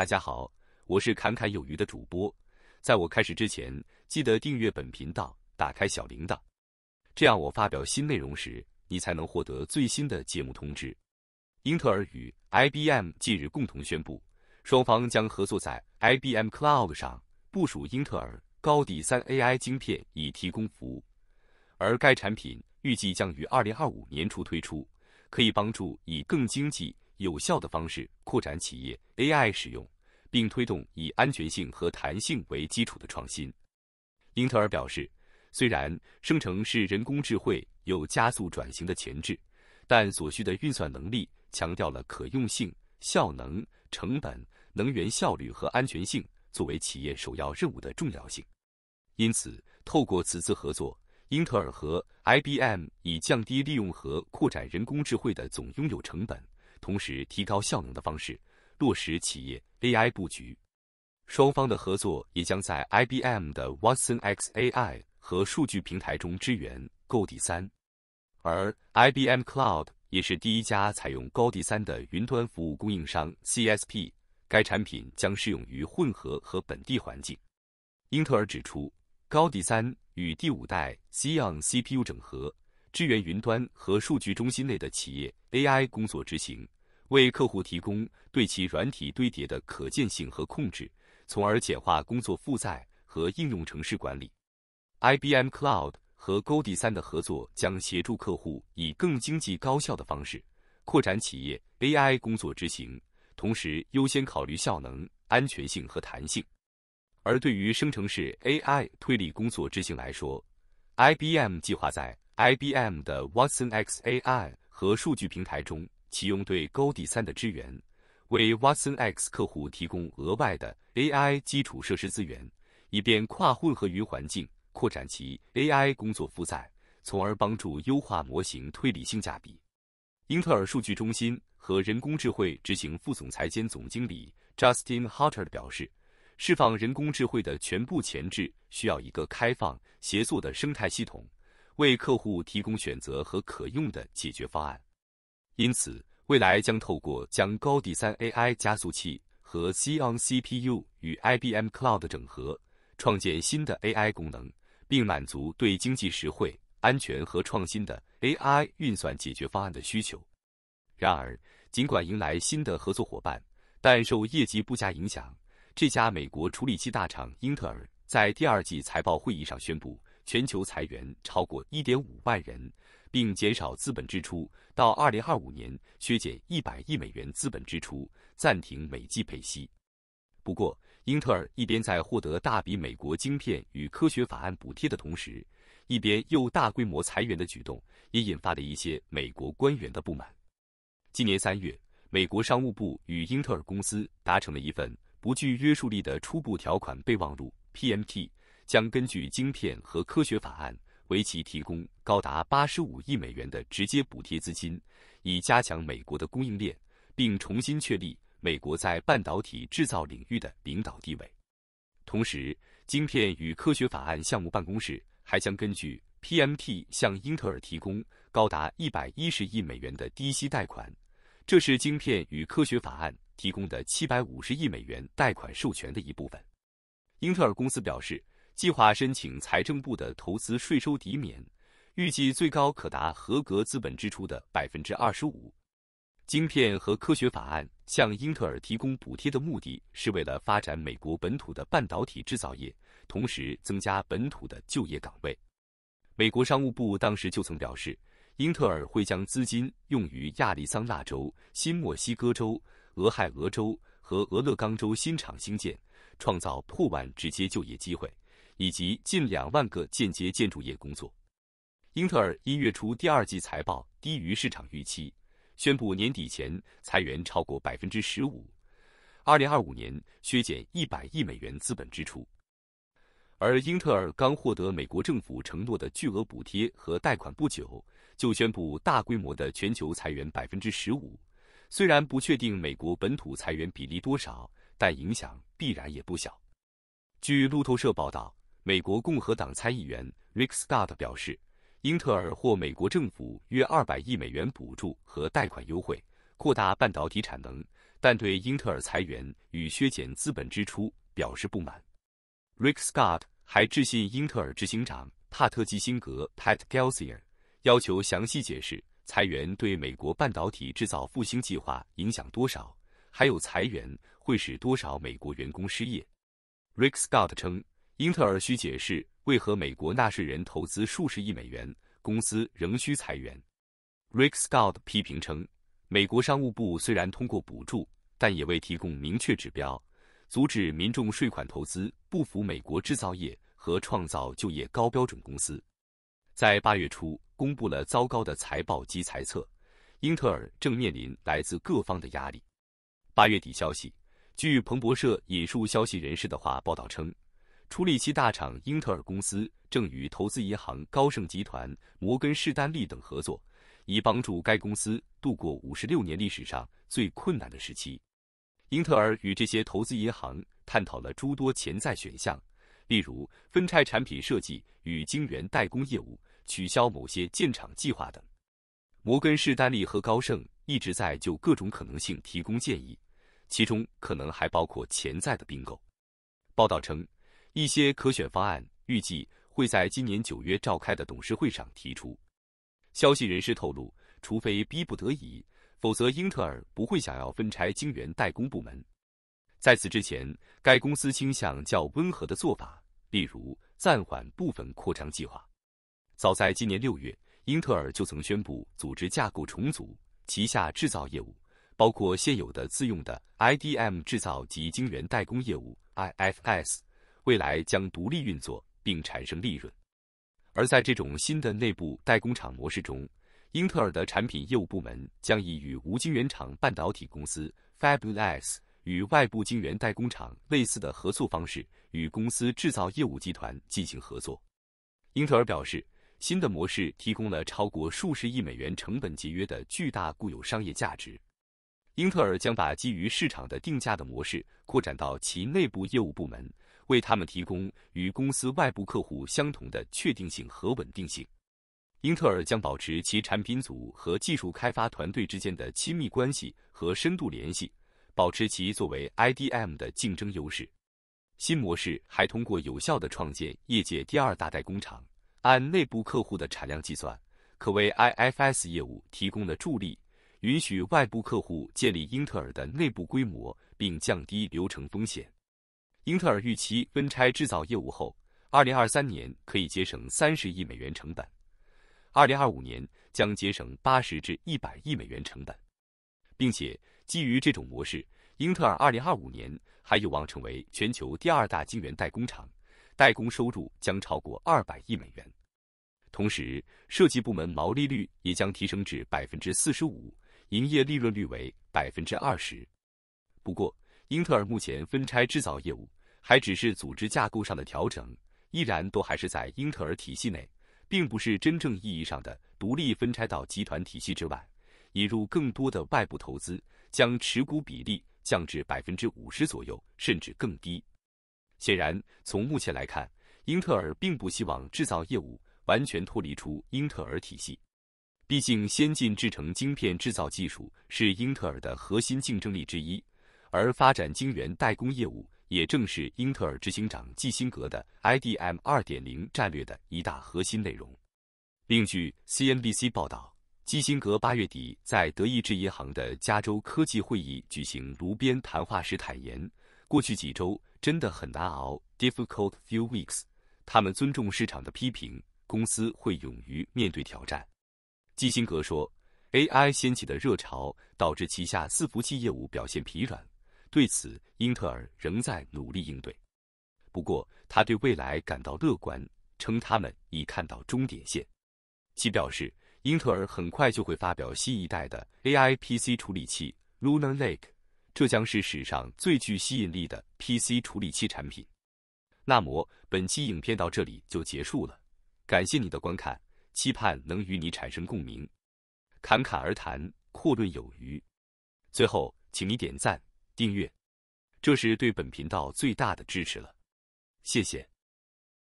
大家好，我是侃侃有余的主播。在我开始之前，记得订阅本频道，打开小铃铛，这样我发表新内容时，你才能获得最新的节目通知。英特尔与 IBM 近日共同宣布，双方将合作在 IBM Cloud 上部署英特尔高迪三 AI 晶片，以提供服务。而该产品预计将于二零二五年初推出，可以帮助以更经济。有效的方式扩展企业 AI 使用，并推动以安全性和弹性为基础的创新。英特尔表示，虽然生成式人工智能有加速转型的潜质，但所需的运算能力强调了可用性、效能、成本、能源效率和安全性作为企业首要任务的重要性。因此，透过此次合作，英特尔和 IBM 以降低利用和扩展人工智能的总拥有成本。同时提高效能的方式，落实企业 AI 布局。双方的合作也将在 IBM 的 Watson XAI 和数据平台中支援 g o D 三，而 IBM Cloud 也是第一家采用高 D 三的云端服务供应商 CSP。该产品将适用于混合和本地环境。英特尔指出，高第三与第五代 Xeon CPU 整合，支援云端和数据中心内的企业 AI 工作执行。为客户提供对其软体堆叠的可见性和控制，从而简化工作负载和应用程式管理。IBM Cloud 和 g o d 3三的合作将协助客户以更经济高效的方式扩展企业 AI 工作执行，同时优先考虑效能、安全性和弹性。而对于生成式 AI 推理工作执行来说，IBM 计划在 IBM 的 Watson XAI 和数据平台中。启用对高第三的支援，为 Watson X 客户提供额外的 AI 基础设施资源，以便跨混合云环境扩展其 AI 工作负载，从而帮助优化模型推理性价比。英特尔数据中心和人工智能执行副总裁兼总经理 Justin Hutter 表示：“释放人工智能的全部潜质，需要一个开放协作的生态系统，为客户提供选择和可用的解决方案。”因此，未来将透过将高第三 AI 加速器和 C on CPU 与 IBM Cloud 整合，创建新的 AI 功能，并满足对经济实惠、安全和创新的 AI 运算解决方案的需求。然而，尽管迎来新的合作伙伴，但受业绩不佳影响，这家美国处理器大厂英特尔在第二季财报会议上宣布，全球裁员超过1.5万人。并减少资本支出，到二零二五年削减一百亿美元资本支出，暂停美计配息。不过，英特尔一边在获得大笔美国晶片与科学法案补贴的同时，一边又大规模裁员的举动，也引发了一些美国官员的不满。今年三月，美国商务部与英特尔公司达成了一份不具约束力的初步条款备忘录 （PMT），将根据晶片和科学法案。为其提供高达八十五亿美元的直接补贴资金，以加强美国的供应链，并重新确立美国在半导体制造领域的领导地位。同时，晶片与科学法案项目办公室还将根据 PMT 向英特尔提供高达一百一十亿美元的低息贷款，这是晶片与科学法案提供的七百五十亿美元贷款授权的一部分。英特尔公司表示。计划申请财政部的投资税收抵免，预计最高可达合格资本支出的百分之二十五。晶片和科学法案向英特尔提供补贴的目的是为了发展美国本土的半导体制造业，同时增加本土的就业岗位。美国商务部当时就曾表示，英特尔会将资金用于亚利桑那州、新墨西哥州、俄亥俄州和俄勒冈州新厂兴建，创造破万直接就业机会。以及近两万个间接建筑业工作。英特尔一月初第二季财报低于市场预期，宣布年底前裁员超过百分之十五，二零二五年削减一百亿美元资本支出。而英特尔刚获得美国政府承诺的巨额补贴和贷款不久，就宣布大规模的全球裁员百分之十五。虽然不确定美国本土裁员比例多少，但影响必然也不小。据路透社报道。美国共和党参议员 Rick Scott 表示，英特尔获美国政府约200亿美元补助和贷款优惠，扩大半导体产能，但对英特尔裁员与削减资本支出表示不满。Rick Scott 还致信英特尔执行长帕特·基辛格 （Pat Gelsinger），要求详细解释裁员对美国半导体制造复兴计划影响多少，还有裁员会使多少美国员工失业。Rick Scott 称。英特尔需解释为何美国纳税人投资数十亿美元，公司仍需裁员。Rick Scott 批评称，美国商务部虽然通过补助，但也未提供明确指标，阻止民众税款投资不符美国制造业和创造就业高标准公司。在八月初公布了糟糕的财报及财测，英特尔正面临来自各方的压力。八月底消息，据彭博社引述消息人士的话报道称。处理器大厂英特尔公司正与投资银行高盛集团、摩根士丹利等合作，以帮助该公司度过五十六年历史上最困难的时期。英特尔与这些投资银行探讨了诸多潜在选项，例如分拆产品设计与晶圆代工业务、取消某些建厂计划等。摩根士丹利和高盛一直在就各种可能性提供建议，其中可能还包括潜在的并购。报道称。一些可选方案预计会在今年九月召开的董事会上提出。消息人士透露，除非逼不得已，否则英特尔不会想要分拆晶圆代工部门。在此之前，该公司倾向较温和的做法，例如暂缓部分扩张计划。早在今年六月，英特尔就曾宣布组织架构重组，旗下制造业务包括现有的自用的 IDM 制造及晶圆代工业务 IFS。未来将独立运作并产生利润。而在这种新的内部代工厂模式中，英特尔的产品业务部门将以与无晶圆厂半导体公司 f a b u l u s 与外部晶圆代工厂类似的合作方式，与公司制造业务集团进行合作。英特尔表示，新的模式提供了超过数十亿美元成本节约的巨大固有商业价值。英特尔将把基于市场的定价的模式扩展到其内部业务部门。为他们提供与公司外部客户相同的确定性和稳定性。英特尔将保持其产品组和技术开发团队之间的亲密关系和深度联系，保持其作为 IDM 的竞争优势。新模式还通过有效的创建业界第二大代工厂，按内部客户的产量计算，可为 IFS 业务提供了助力，允许外部客户建立英特尔的内部规模，并降低流程风险。英特尔预期分拆制造业务后，二零二三年可以节省三十亿美元成本，二零二五年将节省八十至一百亿美元成本，并且基于这种模式，英特尔二零二五年还有望成为全球第二大晶圆代工厂，代工收入将超过二百亿美元。同时，设计部门毛利率也将提升至百分之四十五，营业利润率为百分之二十。不过，英特尔目前分拆制造业务，还只是组织架构上的调整，依然都还是在英特尔体系内，并不是真正意义上的独立分拆到集团体系之外，引入更多的外部投资，将持股比例降至百分之五十左右，甚至更低。显然，从目前来看，英特尔并不希望制造业务完全脱离出英特尔体系，毕竟先进制成晶片制造技术是英特尔的核心竞争力之一。而发展晶圆代工业务，也正是英特尔执行长基辛格的 IDM 2.0战略的一大核心内容。另据 CNBC 报道，基辛格八月底在德意志银行的加州科技会议举行炉边谈话时坦言，过去几周真的很难熬 （difficult few weeks）。他们尊重市场的批评，公司会勇于面对挑战。基辛格说：“AI 掀起的热潮导致旗下伺服器业务表现疲软。”对此，英特尔仍在努力应对。不过，他对未来感到乐观，称他们已看到终点线。其表示，英特尔很快就会发表新一代的 AI PC 处理器 Lunar Lake，这将是史上最具吸引力的 PC 处理器产品。那么，本期影片到这里就结束了，感谢你的观看，期盼能与你产生共鸣。侃侃而谈，阔论有余。最后，请你点赞。订阅，这是对本频道最大的支持了，谢谢。